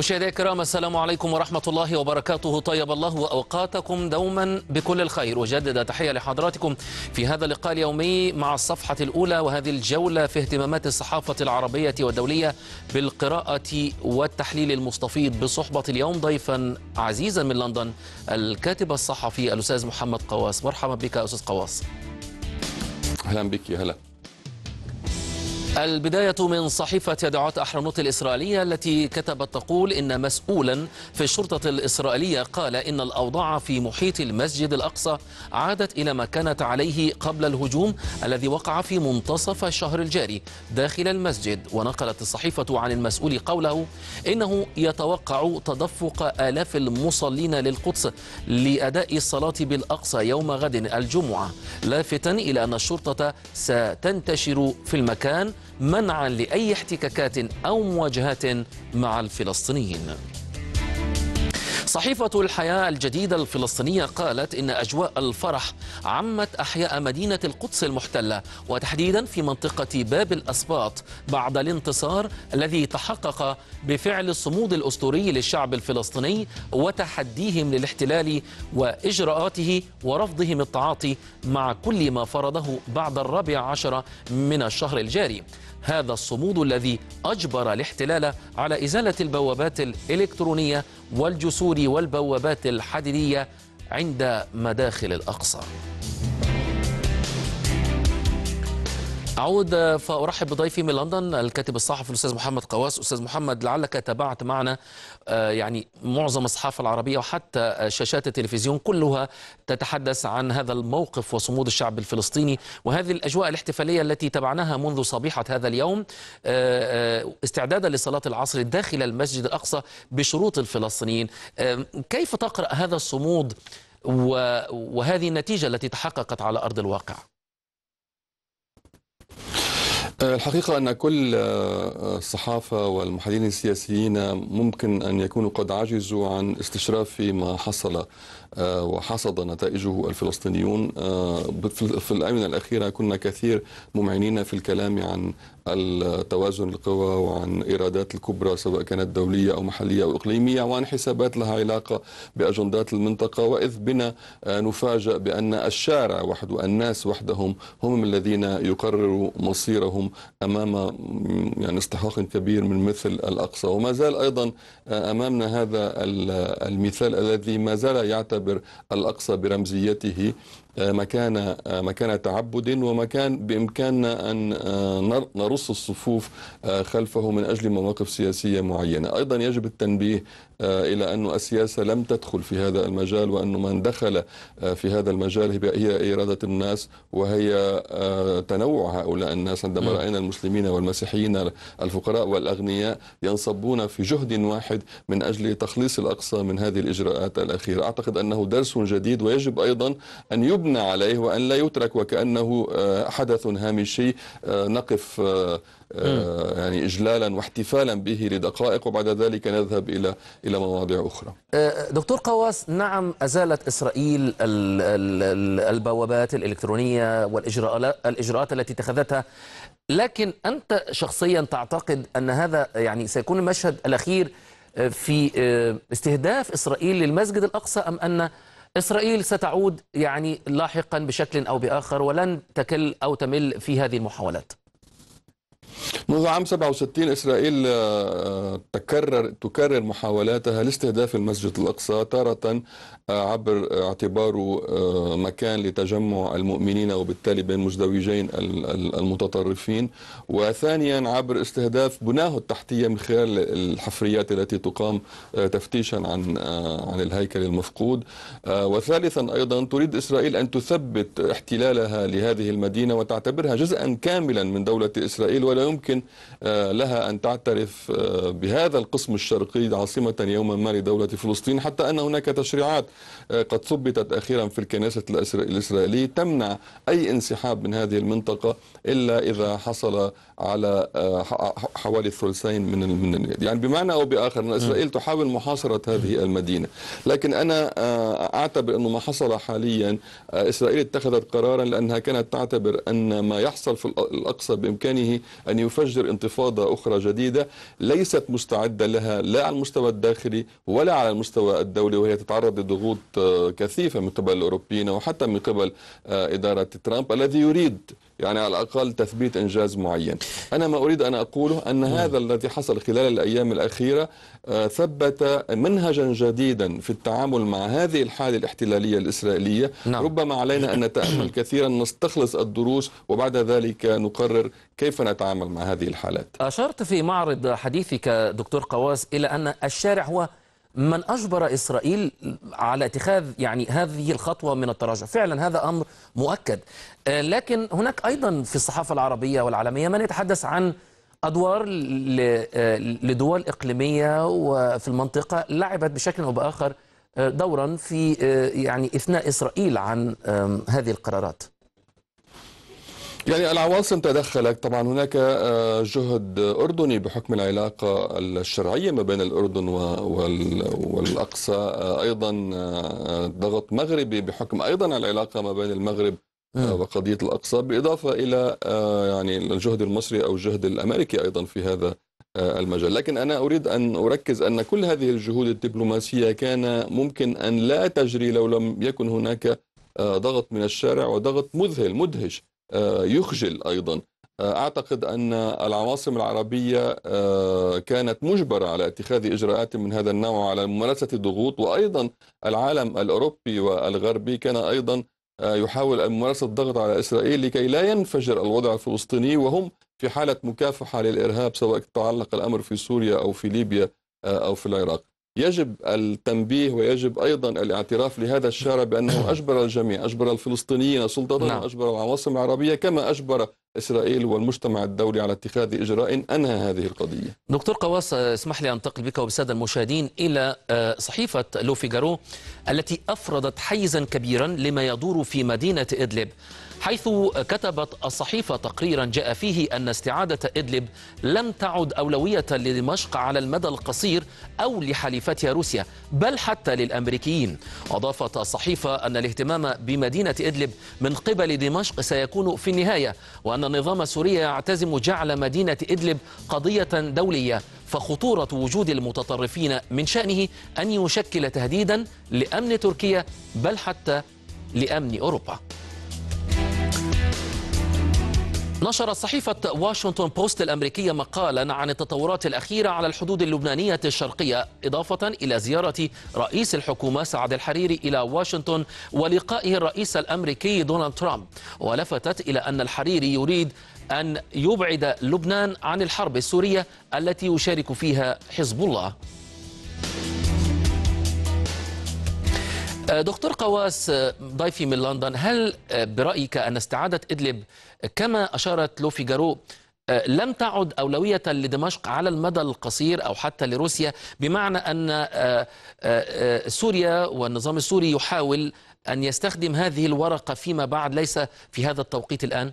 مشاهدينا الكرام السلام عليكم ورحمة الله وبركاته طيب الله وأوقاتكم دوما بكل الخير وجدد تحية لحضراتكم في هذا اللقاء اليومي مع الصفحة الأولى وهذه الجولة في اهتمامات الصحافة العربية والدولية بالقراءة والتحليل المستفيض بصحبة اليوم ضيفا عزيزا من لندن الكاتب الصحفي الأستاذ محمد قواس مرحبا بك أستاذ قواس أهلا بك يا هلا البداية من صحيفة يدعوت أحرنوت الإسرائيلية التي كتبت تقول إن مسؤولا في الشرطة الإسرائيلية قال إن الأوضاع في محيط المسجد الأقصى عادت إلى ما كانت عليه قبل الهجوم الذي وقع في منتصف الشهر الجاري داخل المسجد ونقلت الصحيفة عن المسؤول قوله إنه يتوقع تدفق آلاف المصلين للقدس لأداء الصلاة بالأقصى يوم غد الجمعة لافتا إلى أن الشرطة ستنتشر في المكان منعا لأي احتكاكات أو مواجهات مع الفلسطينيين صحيفة الحياة الجديدة الفلسطينية قالت إن أجواء الفرح عمت أحياء مدينة القدس المحتلة وتحديدا في منطقة باب الأسباط بعد الانتصار الذي تحقق بفعل الصمود الأسطوري للشعب الفلسطيني وتحديهم للاحتلال وإجراءاته ورفضهم التعاطي مع كل ما فرضه بعد الرابع عشر من الشهر الجاري هذا الصمود الذي أجبر الاحتلال على إزالة البوابات الإلكترونية والجسور والبوابات الحديدية عند مداخل الأقصى أعود آه، فأرحب بضيفي من لندن الكاتب الصحفي الأستاذ محمد قواس أستاذ محمد لعلك تابعت معنا آه، يعني معظم الصحافة العربية وحتى آه، شاشات التلفزيون كلها تتحدث عن هذا الموقف وصمود الشعب الفلسطيني وهذه الأجواء الاحتفالية التي تبعناها منذ صبيحة هذا اليوم استعدادا لصلاة العصر داخل المسجد الأقصى بشروط الفلسطينيين كيف تقرأ هذا الصمود وهذه النتيجة التي تحققت على أرض الواقع؟ آه، الحقيقة أن كل آه، الصحافة والمحللين السياسيين ممكن أن يكونوا قد عجزوا عن استشراف ما حصل آه، وحصد نتائجه الفلسطينيون آه، في الآونة الأخيرة كنا كثير ممعنين في الكلام عن التوازن القوى وعن إيرادات الكبرى سواء كانت دولية أو محلية أو إقليمية وعن حسابات لها علاقة بأجندات المنطقة وإذ بنا آه، نفاجأ بأن الشارع وحده الناس وحدهم هم الذين يقرروا مصيرهم أمام يعني استحقاق كبير من مثل الأقصى وما زال أيضا أمامنا هذا المثال الذي ما زال يعتبر المقابر الأقصى برمزيته آه، مكان آه، مكان تعبد ومكان بامكاننا ان آه، نرص الصفوف خلفه من اجل مواقف سياسيه معينه، ايضا يجب التنبيه الى ان السياسه لم تدخل في هذا المجال وان من دخل في هذا المجال هي اراده الناس وهي تنوع هؤلاء الناس عندما راينا المسلمين والمسيحيين الفقراء والاغنياء ينصبون في جهد واحد من اجل تخليص الاقصى من هذه الاجراءات الاخيره، اعتقد انه درس جديد ويجب ايضا ان يبقى يبنى عليه وأن لا يترك وكأنه آه، حدث هامشي آه، نقف آه، يعني إجلالا واحتفالا به لدقائق وبعد ذلك نذهب إلى إلى مواضيع أخرى دكتور قواس نعم أزالت إسرائيل البوابات الإلكترونية والإجراءات التي اتخذتها لكن أنت شخصيا تعتقد أن هذا يعني سيكون المشهد الأخير في استهداف إسرائيل للمسجد الأقصى أم أن إسرائيل ستعود يعني لاحقا بشكل أو بآخر ولن تكل أو تمل في هذه المحاولات منذ عام 67 إسرائيل آه، تكرر تكرر محاولاتها لاستهداف المسجد الأقصى تارة آه، عبر اعتباره آه، مكان لتجمع المؤمنين وبالتالي بين مزدوجين المتطرفين وثانيا عبر استهداف بناه التحتية من خلال الحفريات التي تقام تفتيشا عن عن الهيكل المفقود وثالثا أيضا تريد إسرائيل أن تثبت احتلالها لهذه المدينة وتعتبرها جزءا كاملا من دولة إسرائيل ولا يمكن آه، لها أن تعترف آه، بهذا القسم الشرقي عاصمة يوما ما لدولة فلسطين حتى أن هناك تشريعات آه، قد ثبتت أخيرا في الكنيسة الإسرائيلي تمنع أي انسحاب من هذه المنطقة إلا إذا حصل على حوالي الثلثين من من يعني بمعنى أو بآخر أن إسرائيل تحاول محاصرة هذه المدينة لكن أنا أعتبر أنه ما حصل حاليا إسرائيل اتخذت قرارا لأنها كانت تعتبر أن ما يحصل في الأقصى بإمكانه أن يفجر انتفاضة أخرى جديدة ليست مستعدة لها لا على المستوى الداخلي ولا على المستوى الدولي وهي تتعرض لضغوط آه، كثيفة من قبل الأوروبيين وحتى من قبل آه، إدارة ترامب الذي يريد يعني على الأقل تثبيت إنجاز معين أنا ما أريد أن أقوله أن نعم. هذا الذي حصل خلال الأيام الأخيرة آه، ثبت منهجا جديدا في التعامل مع هذه الحالة الاحتلالية الإسرائيلية نعم. ربما علينا أن نتأمل كثيرا نستخلص الدروس وبعد ذلك نقرر كيف نتعامل مع هذه الحالات أشرت في معرض حديثك دكتور قواس إلى أن الشارع هو من أجبر إسرائيل على اتخاذ يعني هذه الخطوة من التراجع فعلا هذا أمر مؤكد آه، لكن هناك أيضا في الصحافة العربية والعالمية من يتحدث عن أدوار آه، لدول إقليمية وفي المنطقة لعبت بشكل أو بآخر آه، دورا في يعني إثناء إسرائيل عن هذه القرارات يعني العواصم تدخلت طبعا هناك آه، جهد أردني بحكم العلاقة الشرعية ما بين الأردن والأقصى آه، أيضا آه، ضغط مغربي بحكم أيضا العلاقة ما بين المغرب نعم. وقضية الأقصى بالإضافة إلى يعني الجهد المصري أو الجهد الأمريكي أيضا في هذا المجال لكن أنا أريد أن أركز أن كل هذه الجهود الدبلوماسية كان ممكن أن لا تجري لو لم يكن هناك ضغط من الشارع وضغط مذهل مدهش آه، يخجل ايضا آه، اعتقد ان العواصم العربيه آه، كانت مجبره على اتخاذ اجراءات من هذا النوع على ممارسه الضغوط وايضا العالم الاوروبي والغربي كان ايضا يحاول ممارسه الضغط على اسرائيل لكي لا ينفجر الوضع الفلسطيني وهم في حاله مكافحه للارهاب سواء تعلق الامر في سوريا او في ليبيا او في العراق. يجب التنبيه ويجب أيضا الاعتراف لهذا الشارع بأنه أجبر الجميع أجبر الفلسطينيين سلطة نعم. أجبر العواصم العربية كما أجبر إسرائيل والمجتمع الدولي على اتخاذ إجراء أنهى هذه القضية دكتور قواس اسمح لي أنتقل بك وبالسادة المشاهدين إلى آه، صحيفة لوفي جارو التي أفرضت حيزا كبيرا لما يدور في مدينة إدلب حيث كتبت الصحيفة تقريرا جاء فيه أن استعادة إدلب لم تعد أولوية لدمشق على المدى القصير أو لحليفتها روسيا بل حتى للأمريكيين أضافت الصحيفة أن الاهتمام بمدينة إدلب من قبل دمشق سيكون في النهاية وأن أن النظام السوري يعتزم جعل مدينة إدلب قضية دولية فخطورة وجود المتطرفين من شأنه أن يشكل تهديدا لأمن تركيا بل حتى لأمن أوروبا نشرت صحيفة واشنطن بوست الأمريكية مقالا عن التطورات الأخيرة على الحدود اللبنانية الشرقية إضافة إلى زيارة رئيس الحكومة سعد الحريري إلى واشنطن ولقائه الرئيس الأمريكي دونالد ترامب ولفتت إلى أن الحريري يريد أن يبعد لبنان عن الحرب السورية التي يشارك فيها حزب الله أه، دكتور قواس أه، ضيفي من لندن هل أه، برأيك أن استعادة إدلب كما أشارت لوفي جارو لم تعد أولوية لدمشق على المدى القصير أو حتى لروسيا بمعنى أن سوريا والنظام السوري يحاول أن يستخدم هذه الورقة فيما بعد ليس في هذا التوقيت الآن؟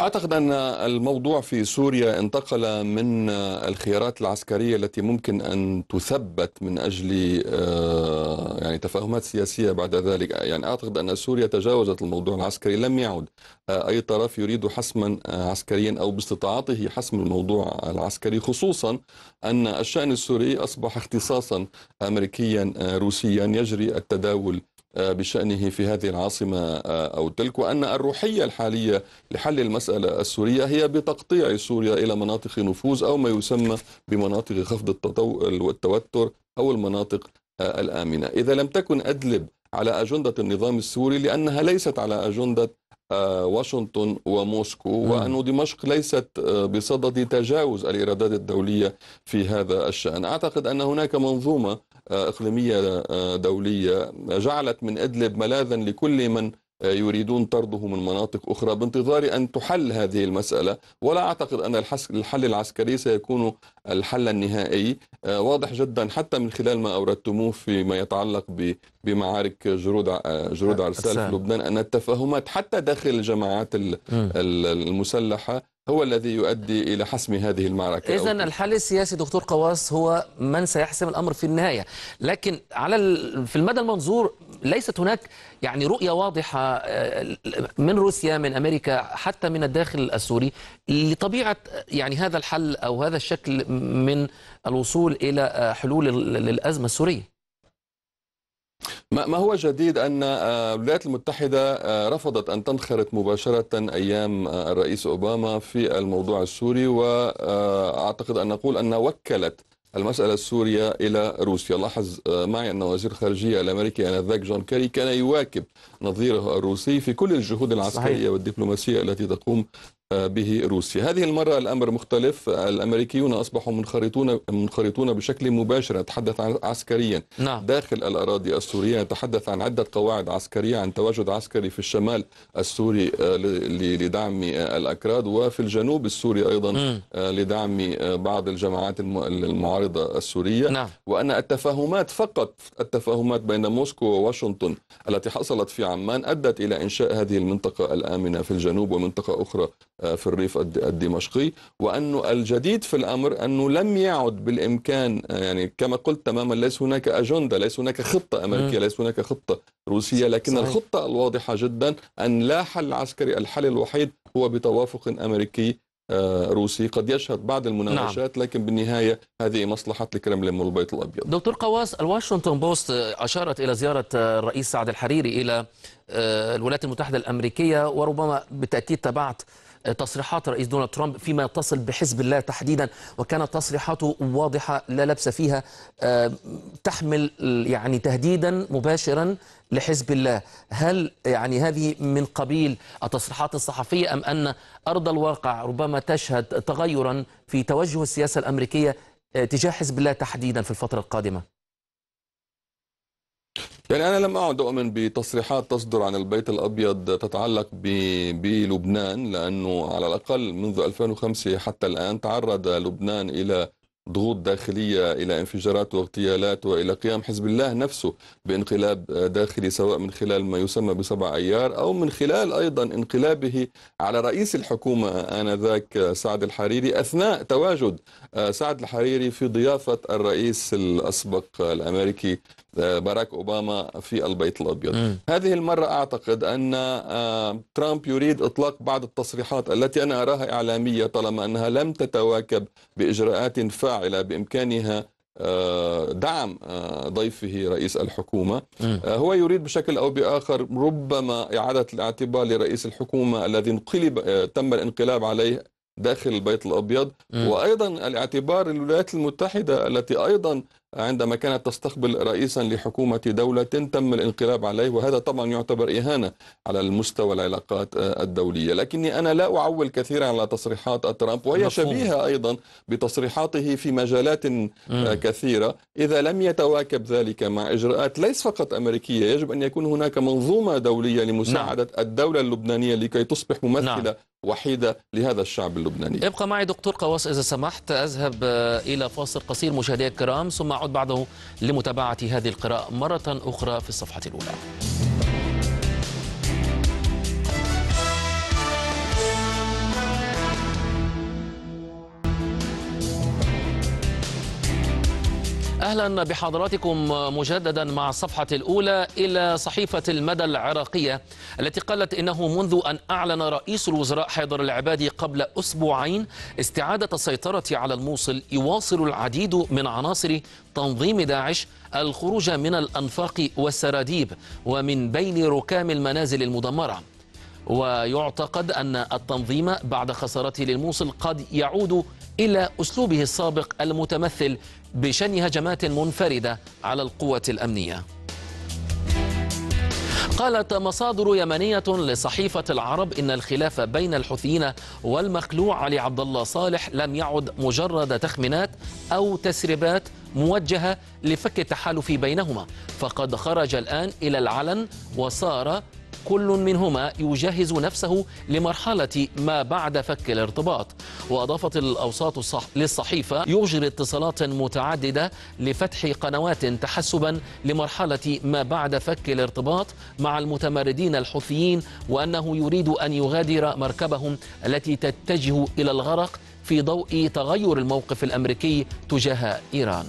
أعتقد أن الموضوع في سوريا انتقل من الخيارات العسكرية التي ممكن أن تثبت من أجل آه، يعني تفاهمات سياسية بعد ذلك يعني أعتقد أن سوريا تجاوزت الموضوع العسكري لم يعد آه، أي طرف يريد حسما آه، عسكريا أو باستطاعته حسم الموضوع العسكري خصوصا أن الشأن السوري أصبح اختصاصا أمريكيا روسيا يجري التداول آه، بشأنه في هذه العاصمة آه، أو تلك وأن الروحية الحالية لحل المسألة السورية هي بتقطيع سوريا إلى مناطق نفوذ أو ما يسمى بمناطق خفض التوتر أو المناطق آه، الآمنة إذا لم تكن أدلب على أجندة النظام السوري لأنها ليست على أجندة واشنطن وموسكو وأن دمشق ليست بصدد تجاوز الإيرادات الدولية في هذا الشأن أعتقد أن هناك منظومة إقليمية آه، دولية جعلت من إدلب ملاذا لكل من آه، يريدون طرده من مناطق أخرى بانتظار أن تحل هذه المسألة ولا أعتقد أن الحل العسكري سيكون الحل النهائي آه، واضح جدا حتى من خلال ما أوردتموه فيما يتعلق بمعارك جرود جرود عرسال في لبنان أن التفاهمات حتى داخل الجماعات المسلحة هو الذي يؤدي إلى حسم هذه المعركة إذا الحل السياسي دكتور قواس هو من سيحسم الأمر في النهاية لكن على في المدى المنظور ليست هناك يعني رؤية واضحة آه، من روسيا من أمريكا حتى من الداخل السوري لطبيعة آه، يعني هذا الحل أو هذا الشكل من الوصول إلى آه، حلول للأزمة السورية ما هو جديد أن آه، الولايات المتحدة آه، رفضت أن تنخرط مباشرة أيام آه، الرئيس أوباما في الموضوع السوري وأعتقد أن نقول أن وكلت المسألة السورية إلى روسيا لاحظ معي أن وزير الخارجية الأمريكي آنذاك جون كيري كان يواكب نظيره الروسي في كل الجهود العسكرية صحيح. والدبلوماسية التي تقوم به روسيا هذه المرة الأمر مختلف الأمريكيون أصبحوا منخرطون منخرطون بشكل مباشر نتحدث عن عسكريا نعم. داخل الأراضي السورية نتحدث عن عدة قواعد عسكرية عن تواجد عسكري في الشمال السوري آه، لدعم آه، الأكراد وفي الجنوب السوري أيضا م. آه، لدعم بعض الجماعات المعارضة السورية نعم. وأن التفاهمات فقط التفاهمات بين موسكو وواشنطن التي حصلت في عمان أدت إلى إنشاء هذه المنطقة الآمنة في الجنوب ومنطقة أخرى آه، في الريف الدمشقي وأنه الجديد في الأمر أنه لم يعد بالإمكان آه، يعني كما قلت تماما ليس هناك أجندة ليس هناك خطة أمريكية ليس هناك خطة روسية لكن صحيح. الخطة الواضحة جدا أن لا حل عسكري الحل الوحيد هو بتوافق أمريكي آه، روسي قد يشهد بعض المناوشات نعم. لكن بالنهاية هذه مصلحة الكرملين والبيت الأبيض دكتور قواس الواشنطن بوست أشارت إلى زيارة الرئيس سعد الحريري إلى الولايات المتحدة الأمريكية وربما بالتأكيد تبعت تصريحات رئيس دونالد ترامب فيما يتصل بحزب الله تحديدا وكانت تصريحاته واضحة لا لبس فيها آه، تحمل يعني تهديدا مباشرا لحزب الله هل يعني هذه من قبيل التصريحات الصحفية أم أن أرض الواقع ربما تشهد تغيرا في توجه السياسة الأمريكية آه، تجاه حزب الله تحديدا في الفترة القادمة يعني أنا لم أعد أؤمن بتصريحات تصدر عن البيت الأبيض تتعلق بلبنان لأنه على الأقل منذ 2005 حتى الآن تعرض لبنان إلى ضغوط داخلية إلى انفجارات واغتيالات وإلى قيام حزب الله نفسه بانقلاب داخلي سواء من خلال ما يسمى بسبع أيار أو من خلال أيضا انقلابه على رئيس الحكومة آنذاك سعد الحريري أثناء تواجد سعد الحريري في ضيافة الرئيس الأسبق الأمريكي باراك أوباما في البيت الأبيض م. هذه المرة أعتقد أن آه، ترامب يريد إطلاق بعض التصريحات التي أنا أراها إعلامية طالما أنها لم تتواكب بإجراءات فاعلة بإمكانها آه، دعم آه، ضيفه رئيس الحكومة م. هو يريد بشكل أو بآخر ربما إعادة الاعتبار لرئيس الحكومة الذي انقلب تم الانقلاب عليه داخل البيت الأبيض م. وأيضا الاعتبار للولايات المتحدة التي أيضا عندما كانت تستقبل رئيسا لحكومة دولة تم الانقلاب عليه وهذا طبعا يعتبر إهانة على المستوى العلاقات الدولية لكني أنا لا أعول كثيرا على تصريحات ترامب وهي مفهوم. شبيهة أيضا بتصريحاته في مجالات م. كثيرة إذا لم يتواكب ذلك مع إجراءات ليس فقط أمريكية يجب أن يكون هناك منظومة دولية لمساعدة نعم. الدولة اللبنانية لكي تصبح ممثلة نعم. وحيدة لهذا الشعب اللبناني ابقى معي دكتور قواص إذا سمحت أذهب آه، إلى فاصل قصير مشاهدي الكرام ثم نعد بعده لمتابعة هذه القراءة مرة أخرى في الصفحة الأولى أهلا بحضراتكم مجددا مع الصفحة الأولى إلى صحيفة المدى العراقية التي قالت إنه منذ أن أعلن رئيس الوزراء حيدر العبادي قبل أسبوعين استعادة السيطرة على الموصل يواصل العديد من عناصر تنظيم داعش الخروج من الأنفاق والسراديب ومن بين ركام المنازل المدمرة ويعتقد أن التنظيم بعد خسارته للموصل قد يعود إلى أسلوبه السابق المتمثل بشن هجمات منفردة على القوة الأمنية قالت مصادر يمنية لصحيفة العرب إن الخلاف بين الحوثيين والمخلوع علي عبد الله صالح لم يعد مجرد تخمينات أو تسريبات موجهة لفك التحالف بينهما فقد خرج الآن إلى العلن وصار كل منهما يجهز نفسه لمرحلة ما بعد فك الارتباط وأضافت الأوساط الصح... للصحيفة يجري اتصالات متعددة لفتح قنوات تحسبا لمرحلة ما بعد فك الارتباط مع المتمردين الحوثيين وأنه يريد أن يغادر مركبهم التي تتجه إلى الغرق في ضوء تغير الموقف الأمريكي تجاه إيران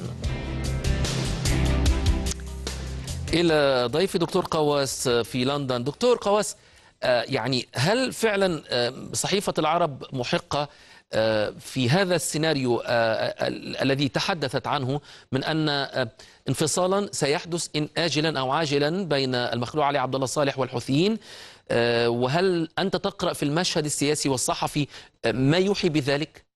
إلى ضيفي دكتور قواس في لندن دكتور قواس آه، يعني هل فعلا آه، صحيفة العرب محقة آه، في هذا السيناريو الذي تحدثت عنه من أن انفصالا سيحدث إن آجلا أو عاجلا بين المخلوع علي عبد الله صالح والحوثيين وهل أنت تقرأ في المشهد السياسي والصحفي ما يوحي بذلك؟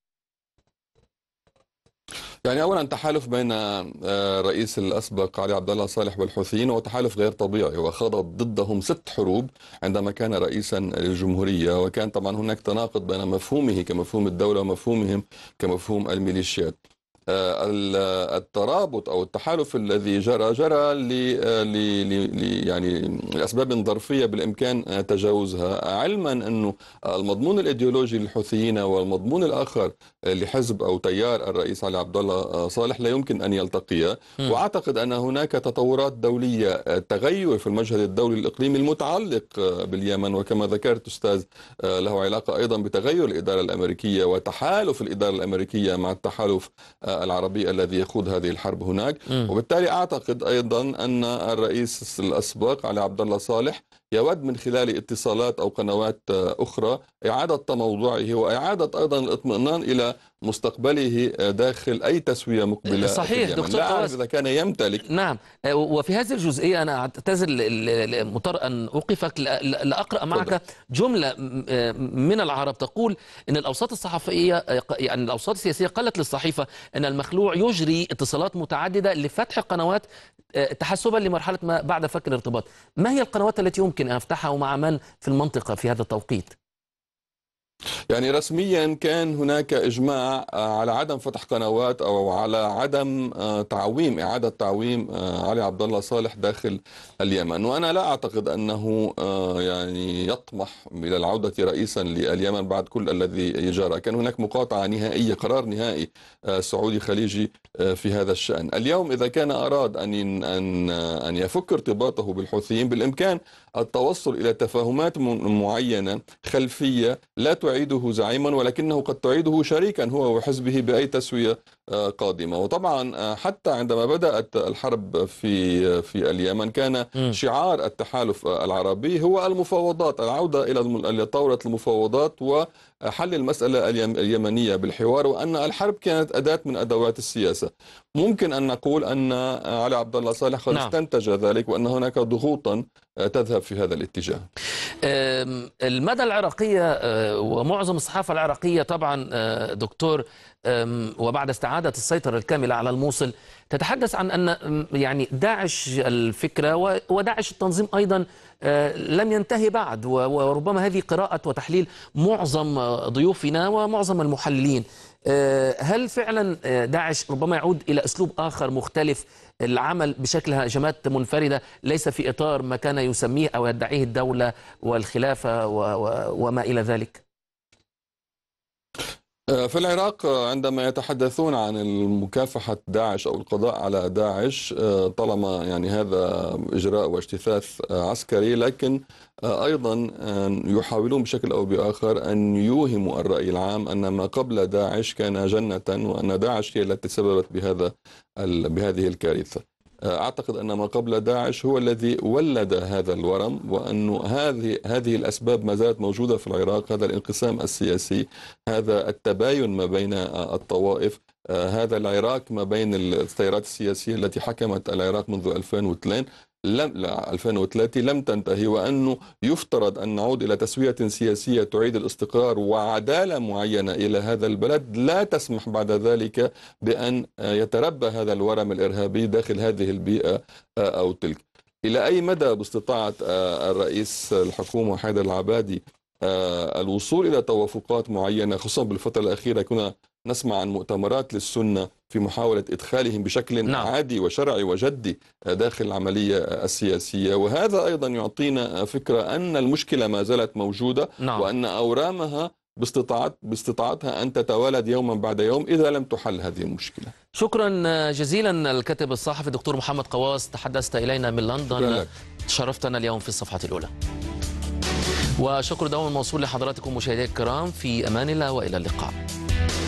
يعني اولا تحالف بين الرئيس آه، الاسبق علي عبد الله صالح والحوثيين هو تحالف غير طبيعي وخاض ضدهم ست حروب عندما كان رئيسا للجمهوريه وكان طبعا هناك تناقض بين مفهومه كمفهوم الدوله ومفهومهم كمفهوم الميليشيات آه، الترابط او التحالف الذي جرى جرى ل آه، يعني لاسباب ظرفيه بالامكان تجاوزها علما انه المضمون الايديولوجي للحوثيين والمضمون الاخر لحزب او تيار الرئيس علي عبد الله آه، صالح لا يمكن ان يلتقيا واعتقد ان هناك تطورات دوليه تغير في المشهد الدولي الاقليمي المتعلق باليمن وكما ذكرت استاذ له علاقه ايضا بتغير الاداره الامريكيه وتحالف الاداره الامريكيه مع التحالف العربي الذي يخوض هذه الحرب هناك م. وبالتالي أعتقد أيضا أن الرئيس الأسبق علي عبد الله صالح يود من خلال اتصالات أو قنوات أخرى إعادة تموضعه وإعادة أيضا الاطمئنان إلى مستقبله آه، داخل أي تسوية مقبلة صحيح دكتور لا أعرف إذا كان يمتلك نعم آه، وفي هذه الجزئية أنا أعتذر مضطر أن أوقفك لأقرأ معك جملة آه، من العرب تقول أن الأوساط الصحفية يعني الأوساط السياسية قالت للصحيفة أن المخلوع يجري اتصالات متعددة لفتح قنوات تحسبا لمرحلة ما بعد فك الارتباط ما هي القنوات التي يمكن أن أفتحها ومع من في المنطقة في هذا التوقيت يعني رسميا كان هناك اجماع آه، على عدم فتح قنوات او على عدم آه، تعويم اعاده تعويم آه، علي عبد الله صالح داخل اليمن وانا لا اعتقد انه يعني يطمح الى العوده رئيسا لليمن بعد كل الذي جرى كان هناك مقاطعه نهائيه قرار نهائي سعودي خليجي في هذا الشان اليوم اذا كان اراد ان ان ان يفك ارتباطه بالحوثيين بالامكان التوصل الى تفاهمات معينه خلفيه لا تعيده زعيما ولكنه قد تعيده شريكا هو وحزبه بأي تسوية قادمة وطبعا آه، حتى عندما بدأت الحرب في في اليمن كان شعار التحالف العربي هو المفاوضات العودة إلى طاولة المفاوضات وحل المسألة اليمنية بالحوار وأن الحرب كانت أداة من أدوات السياسة ممكن أن نقول أن علي عبد الله صالح قد نعم. استنتج ذلك وأن هناك ضغوطا تذهب في هذا الاتجاه المدى العراقية آه، ومعظم الصحافة العراقية طبعا آه، دكتور وبعد استعانة إعادة السيطرة الكاملة على الموصل تتحدث عن أن يعني داعش الفكرة وداعش التنظيم أيضا آه، لم ينتهي بعد وربما هذه قراءة وتحليل معظم ضيوفنا ومعظم المحللين آه، هل فعلا آه، داعش ربما يعود إلى أسلوب آخر مختلف العمل بشكل هجمات منفردة ليس في إطار ما كان يسميه أو يدعيه الدولة والخلافة وما إلى ذلك آه، في العراق آه، عندما يتحدثون عن مكافحة داعش أو القضاء على داعش آه، طالما يعني هذا إجراء واجتثاث عسكري لكن أيضا يحاولون بشكل أو بآخر أن يوهموا الرأي العام أن ما قبل داعش كان جنة وأن داعش هي التي تسببت بهذا بهذه الكارثة آه، أعتقد أن ما قبل داعش هو الذي ولد هذا الورم وأن هذه هذه الأسباب ما زالت موجودة في العراق هذا الانقسام السياسي هذا التباين ما بين آه، الطوائف آه، هذا العراق ما بين التيارات السياسية التي حكمت العراق منذ 2002 لم 2003 لم تنتهي وأنه يفترض أن نعود إلى تسوية سياسية تعيد الاستقرار وعدالة معينة إلى هذا البلد لا تسمح بعد ذلك بأن آه، يتربى هذا الورم الإرهابي داخل هذه البيئة آه، أو تلك إلى أي مدى باستطاعة آه، الرئيس الحكومة حيدر العبادي الوصول إلى توافقات معينة خصوصا بالفترة الأخيرة كنا نسمع عن مؤتمرات للسنة في محاولة إدخالهم بشكل نعم. عادي وشرعي وجدي داخل العملية السياسية وهذا أيضا يعطينا فكرة أن المشكلة ما زالت موجودة نعم. وأن أورامها باستطاعت باستطاعتها أن تتوالد يوما بعد يوم إذا لم تحل هذه المشكلة شكرا جزيلا الكاتب الصحفي الدكتور محمد قواس تحدثت إلينا من لندن شرفتنا اليوم في الصفحة الأولى وشكر دوما موصول لحضراتكم مشاهدينا الكرام في أمان الله وإلى اللقاء